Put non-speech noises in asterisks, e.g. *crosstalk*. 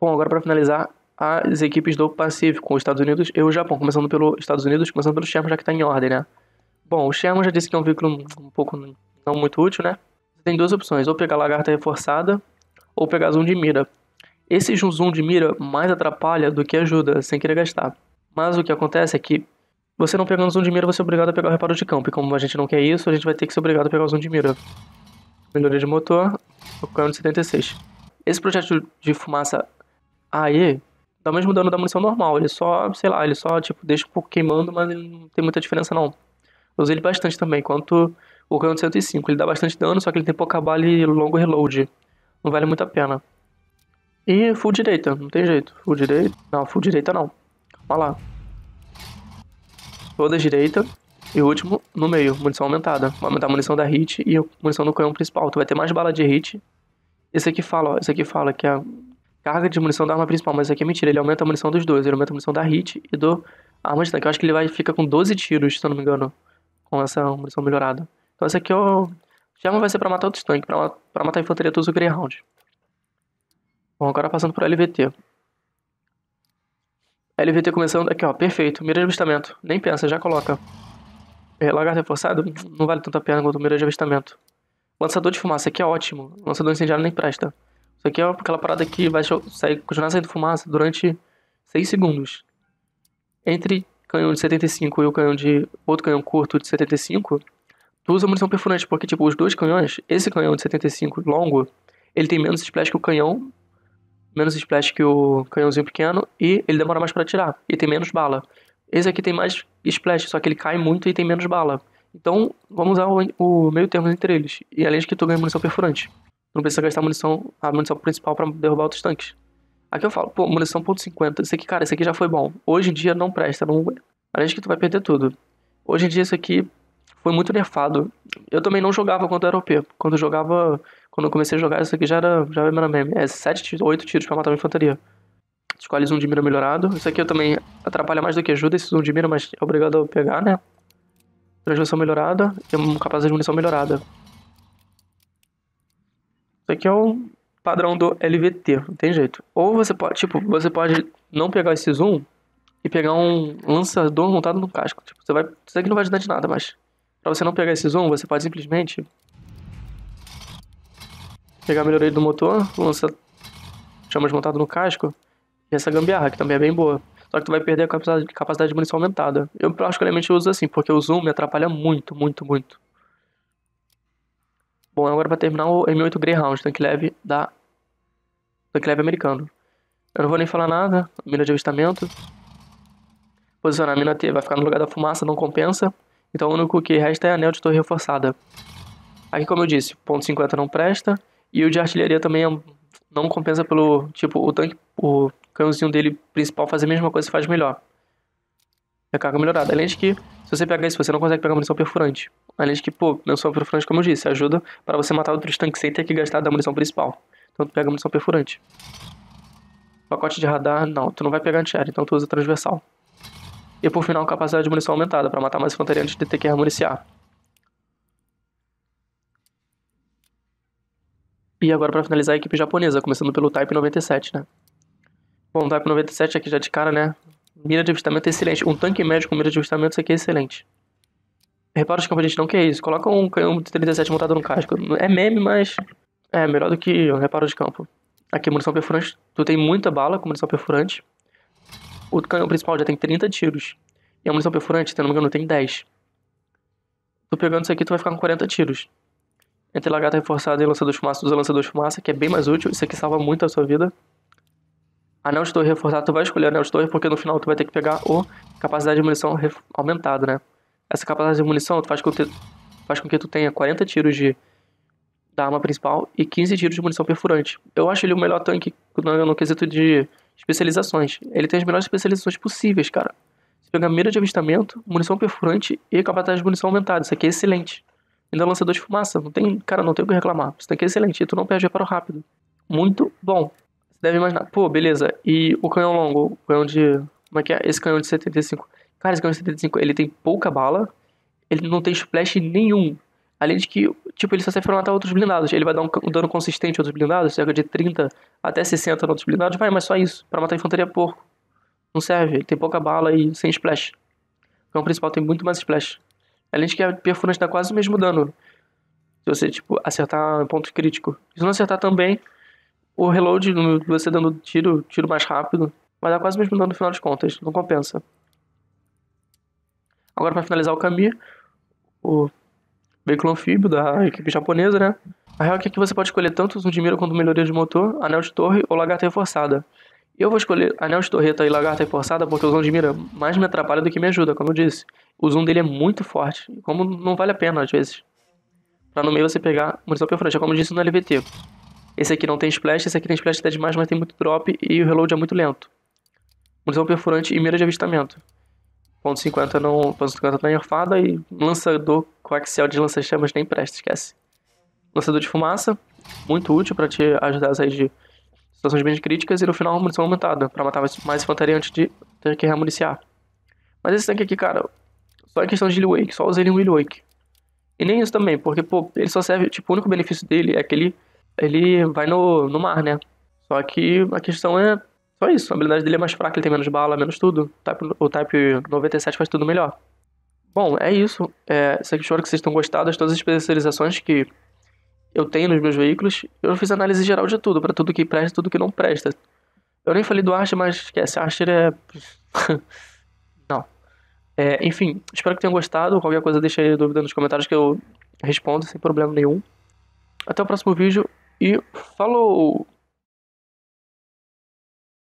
Bom, agora para finalizar, as equipes do Pacífico, os Estados Unidos e o Japão, começando pelos Estados Unidos, começando pelo Sherman, já que está em ordem, né? Bom, o Sherman já disse que é um veículo um pouco não muito útil, né? Você tem duas opções, ou pegar lagarta reforçada, ou pegar zoom de mira. Esse zoom de mira mais atrapalha do que ajuda, sem querer gastar. Mas o que acontece é que você não pegando zoom de mira, você é obrigado a pegar o reparo de campo. E como a gente não quer isso, a gente vai ter que ser obrigado a pegar o zoom de mira. Melhoria de motor, o Crown de 76. Esse projeto de fumaça Aí, dá o mesmo dano da munição normal. Ele só, sei lá, ele só, tipo, deixa um pouco queimando, mas não tem muita diferença, não. Eu usei ele bastante também, quanto o Canhão 105. Ele dá bastante dano, só que ele tem pouca bala e longo reload. Não vale muito a pena. E full direita, não tem jeito. Full direita, não, full direita não. Calma lá. Toda direita. E o último, no meio, munição aumentada. Vai aumentar a munição da hit e a munição do canhão principal. Tu vai ter mais bala de hit. Esse aqui fala, ó. Esse aqui fala que é carga de munição da arma principal, mas isso aqui é mentira, ele aumenta a munição dos dois, ele aumenta a munição da hit e do arma de tanque. Eu acho que ele vai fica com 12 tiros, se eu não me engano, com essa munição melhorada. Então essa aqui eu... É já não vai ser pra matar outros tanques, pra, pra matar a infantaria eu uso o Greyhound. Bom, agora passando pro LVT. LVT começando aqui, ó, perfeito, mira de avistamento, nem pensa, já coloca. É, lagarto reforçado não vale tanto a pena quanto mira de avistamento. Lançador de fumaça aqui é ótimo, lançador incendiário nem presta. Isso aqui é aquela parada que vai sair, continuar saindo fumaça durante 6 segundos. Entre canhão de 75 e o canhão de outro canhão curto de 75, tu usa munição perfurante, porque tipo, os dois canhões, esse canhão de 75 longo, ele tem menos splash que o canhão, menos splash que o canhãozinho pequeno e ele demora mais para atirar e tem menos bala. Esse aqui tem mais splash, só que ele cai muito e tem menos bala. Então, vamos usar o, o meio termo entre eles. E além de que tu ganha munição perfurante não precisa gastar munição, a munição principal para derrubar outros tanques. Aqui eu falo, pô, munição ponto .50, isso aqui, cara, isso aqui já foi bom. Hoje em dia não presta, não... a gente que tu vai perder tudo. Hoje em dia isso aqui foi muito nerfado. Eu também não jogava quando era OP. Quando eu jogava, quando eu comecei a jogar, isso aqui já era, já era meme. É 7, 8 tiros para matar uma infantaria. Escolhe um de mira melhorado. Isso aqui eu também atrapalha mais do que ajuda, esse um de mira, mas é obrigado a pegar, né? Transmissão melhorada e uma capacidade de munição melhorada. Isso aqui é o padrão do LVT, não tem jeito. Ou você pode, tipo, você pode não pegar esse zoom e pegar um lançador montado no casco. Tipo, você vai, isso aqui não vai ajudar de nada, mas para você não pegar esse zoom, você pode simplesmente pegar a melhoria do motor, lança chamas montado no casco e essa gambiarra, que também é bem boa. Só que tu vai perder a capacidade, capacidade de munição aumentada. Eu particularmente uso assim, porque o zoom me atrapalha muito, muito, muito. Bom, agora pra terminar o M8 Greyhound, tanque leve da. Tanque leve americano. Eu não vou nem falar nada. mina de avistamento. Posicionar a mina T vai ficar no lugar da fumaça, não compensa. Então o único que resta é anel de torre reforçada. Aqui, como eu disse, ponto 50 não presta. E o de artilharia também é não compensa pelo. Tipo, o tanque. O canhãozinho dele principal faz a mesma coisa e faz melhor. É carga melhorada. Além de que, se você pegar isso, você não consegue pegar munição perfurante aliás que, pô, não sou perfurante, como eu disse, ajuda para você matar outros tanques sem ter que gastar da munição principal. Então tu pega a munição perfurante. Pacote de radar, não, tu não vai pegar antiaéreo, então tu usa transversal. E por final, capacidade de munição aumentada, para matar mais infantaria antes de ter que remuniciar. E agora para finalizar a equipe japonesa, começando pelo Type 97, né? Bom, o Type 97 aqui já de cara, né? Mira de avistamento é excelente. Um tanque médio com mira de avistamento isso aqui é excelente. Repara os gente não que é isso. Coloca um canhão de 37 montado no casco. É meme, mas é melhor do que reparo de campo. Aqui, munição perfurante. Tu tem muita bala com munição perfurante. O canhão principal já tem 30 tiros. E a munição perfurante, se não me engano, tem 10. Tu pegando isso aqui, tu vai ficar com 40 tiros. Entre lagarta reforçada e lançador de fumaça, usa lançador de fumaça, que é bem mais útil. Isso aqui salva muito a sua vida. Anel de torre reforçado, tu vai escolher anel de torre, porque no final tu vai ter que pegar o capacidade de munição aumentada, né? essa capacidade de munição faz com, que, faz com que tu tenha 40 tiros de, da arma principal e 15 tiros de munição perfurante. Eu acho ele o melhor tanque no, no quesito de especializações. Ele tem as melhores especializações possíveis, cara. Você pega mira de avistamento, munição perfurante e capacidade de munição aumentada. Isso aqui é excelente. Ainda lançador de fumaça. Não tem, cara, não tem o que reclamar. Isso aqui é excelente. E tu não perde reparo rápido. Muito bom. Você deve imaginar. Pô, beleza. E o canhão longo, o canhão de. Como é que é? Esse canhão de 75 Cara, esse Gavião é 75, ele tem pouca bala, ele não tem splash nenhum. Além de que, tipo, ele só serve pra matar outros blindados. Ele vai dar um, dano consistente a outros blindados, cerca de 30 até 60 a outros blindados. Vai, mas só isso. para matar infantaria porco. Não serve. Ele tem pouca bala e sem splash. O cão principal tem muito mais splash. Além de que a perfurante dá quase o mesmo dano. Se você, tipo, acertar ponto crítico. Se não acertar também, o reload, você dando tiro, tiro mais rápido, vai dar quase o mesmo dano no final de contas. Não compensa. Agora, para finalizar o Kami, o veículo anfíbio da equipe japonesa, né? A real é que você pode escolher tanto o Zundimiro quanto melhoria de motor, anel de torre ou lagarta reforçada. Eu vou escolher anel de torreta e lagarta reforçada porque o Zundimiro é mais me atrapalha do que me ajuda, como eu disse. O zoom dele é muito forte, como não vale a pena às vezes. Pra no meio você pegar munição perfurante, é como eu disse no LVT. Esse aqui não tem splash, esse aqui tem splash até demais, mas tem muito drop e o reload é muito lento. Munição perfurante e mira de avistamento. Ponto 50 não, ponto 50 tá nerfada e lançador coaxial de lança-chamas nem presta, esquece. Lançador de fumaça, muito útil para te ajudar a sair de situações bem críticas e no final munição aumentada, para matar mais infantaria antes de ter que remuniciar. Mas esse tanque aqui, cara, só é questão de heal wake, só usei ele em heal wake. E nem isso também, porque, pô, ele só serve, tipo, o único benefício dele é que ele, ele vai no, no mar, né? Só que a questão é só isso, a habilidade dele é mais fraca, ele tem menos bala, menos tudo. O Type, o type 97 faz tudo melhor. Bom, é isso. É, espero que vocês tenham gostado. Todas as especializações que eu tenho nos meus veículos, eu fiz análise geral de tudo, para tudo que presta e tudo que não presta. Eu nem falei do Archer, mas esquece, Archer é. *laughs* não. É, enfim, espero que tenham gostado. Qualquer coisa, deixa aí a dúvida nos comentários que eu respondo sem problema nenhum. Até o próximo vídeo e falou!